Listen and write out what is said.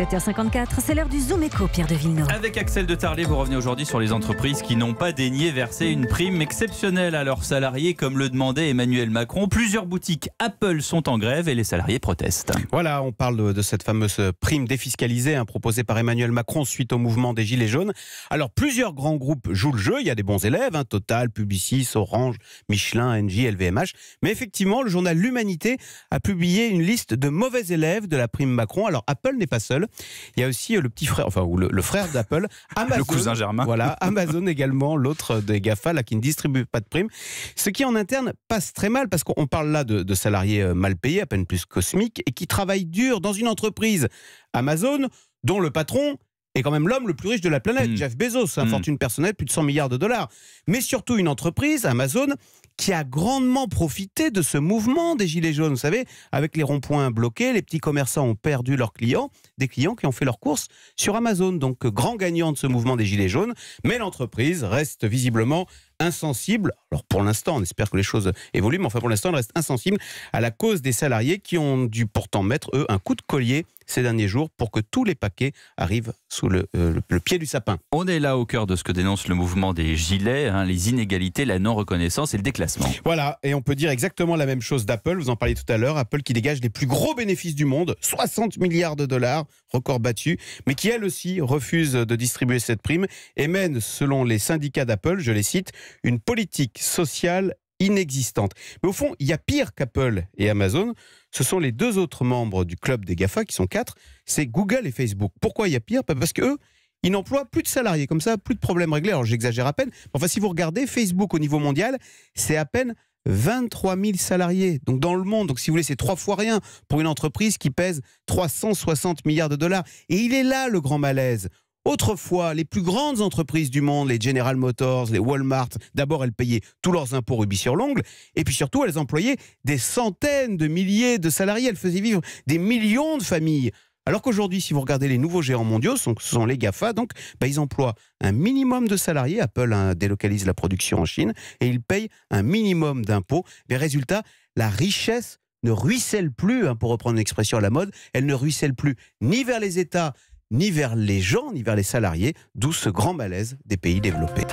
7h54, c'est l'heure du Zoom Éco, Pierre de Villeneuve. Avec Axel de Tarlé, vous revenez aujourd'hui sur les entreprises qui n'ont pas daigné verser une prime exceptionnelle à leurs salariés, comme le demandait Emmanuel Macron. Plusieurs boutiques Apple sont en grève et les salariés protestent. Voilà, on parle de, cette fameuse prime défiscalisée hein, proposée par Emmanuel Macron suite au mouvement des Gilets jaunes. Alors, plusieurs grands groupes jouent le jeu. Il y a des bons élèves, hein, Total, Publicis, Orange, Michelin, NJ, LVMH. Mais effectivement, le journal L'Humanité a publié une liste de mauvais élèves de la prime Macron. Alors, Apple n'est pas seul. Il y a aussi euh, le petit frère, enfin, ou le, frère d'Apple, Amazon. le cousin Germain. Voilà, Amazon également, l'autre des GAFA, là, qui ne distribue pas de primes. Ce qui, en interne, passe très mal, parce qu'on parle là de salariés euh, mal payés, à peine plus cosmiques, et qui travaillent dur dans une entreprise Amazon, dont le patron et quand même l'homme le plus riche de la planète, hmm. Jeff Bezos, sa hmm. fortune personnelle, plus de 100 milliards de dollars. Mais surtout une entreprise, Amazon, qui a grandement profité de ce mouvement des Gilets jaunes. Vous savez, avec les ronds-points bloqués, les petits commerçants ont perdu leurs clients, des clients qui ont fait leurs courses sur Amazon. Donc, grand gagnant de ce mouvement des Gilets jaunes. Mais l'entreprise reste visiblement insensible, alors pour l'instant on espère que les choses évoluent, mais enfin pour l'instant on reste insensible à la cause des salariés qui ont dû pourtant mettre, eux, un coup de collier ces derniers jours pour que tous les paquets arrivent sous le, euh, pied du sapin. On est là au cœur de ce que dénonce le mouvement des Gilets, hein, les inégalités, la non-reconnaissance et le déclassement. Voilà, et on peut dire exactement la même chose d'Apple, vous en parliez tout à l'heure, Apple qui dégage les plus gros bénéfices du monde, 60 milliards de dollars, record battu, mais qui elle aussi refuse de distribuer cette prime et mène, selon les syndicats d'Apple, je les cite, une politique sociale inexistante. Mais au fond, il y a pire qu'Apple et Amazon. Ce sont les deux autres membres du club des GAFA, qui sont quatre, c'est Google et Facebook. Pourquoi il y a pire bah, Parce qu'eux, ils n'emploient plus de salariés. Comme ça, plus de problèmes réglés. Alors j'exagère à peine. Enfin, si vous regardez, Facebook au niveau mondial, c'est à peine 23 000 salariés. Donc dans le monde, donc si vous voulez, c'est trois fois rien pour une entreprise qui pèse 360 milliards de dollars. Et il est là le grand malaise. Autrefois, les plus grandes entreprises du monde, les General Motors, les Walmart, d'abord elles payaient tous leurs impôts rubis sur l'ongle, et puis surtout elles employaient des centaines de milliers de salariés, elles faisaient vivre des millions de familles. Alors qu'aujourd'hui, si vous regardez les nouveaux géants mondiaux, ce sont les GAFA, donc bah, ils emploient un minimum de salariés, Apple hein, délocalise la production en Chine, et ils payent un minimum d'impôts. Mais résultat, la richesse ne ruisselle plus, hein, pour reprendre une expression à la mode, elle ne ruisselle plus ni vers les États, ni vers les gens, ni vers les salariés, d'où ce grand malaise des pays développés.